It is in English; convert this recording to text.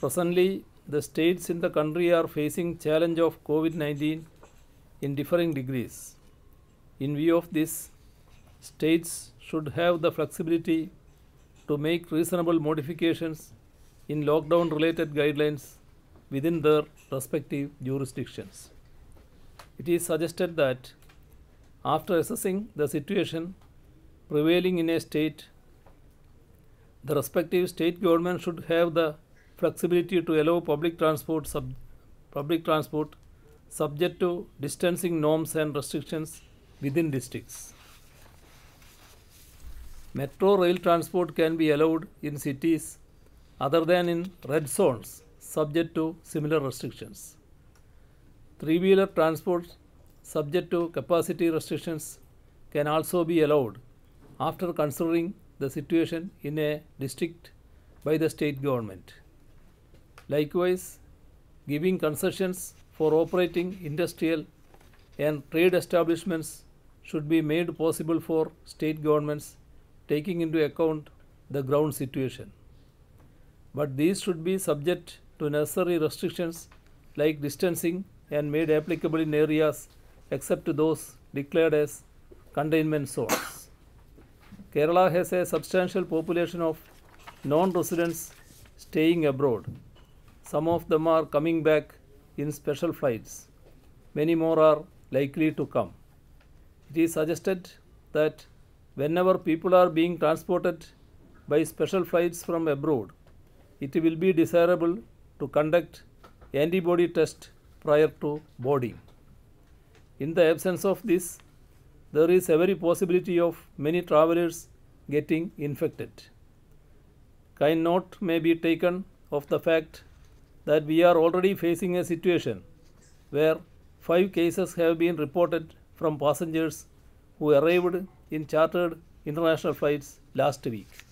Presently, the states in the country are facing challenge of COVID-19 in differing degrees. In view of this, states should have the flexibility to make reasonable modifications in lockdown related guidelines within their respective jurisdictions. It is suggested that after assessing the situation prevailing in a state, the respective state government should have the flexibility to allow public transport sub, public transport subject to distancing norms and restrictions within districts. Metro rail transport can be allowed in cities other than in red zones subject to similar restrictions. Three wheeler transport subject to capacity restrictions can also be allowed after considering the situation in a district by the state government. Likewise, giving concessions for operating industrial and trade establishments should be made possible for state governments taking into account the ground situation. But these should be subject to necessary restrictions like distancing and made applicable in areas except those declared as containment zones. Kerala has a substantial population of non-residents staying abroad. Some of them are coming back in special flights. Many more are likely to come. It is suggested that whenever people are being transported by special flights from abroad, it will be desirable to conduct antibody test prior to boarding. In the absence of this, there is every possibility of many travelers getting infected. Kind note may be taken of the fact that we are already facing a situation where five cases have been reported from passengers who arrived in chartered international flights last week.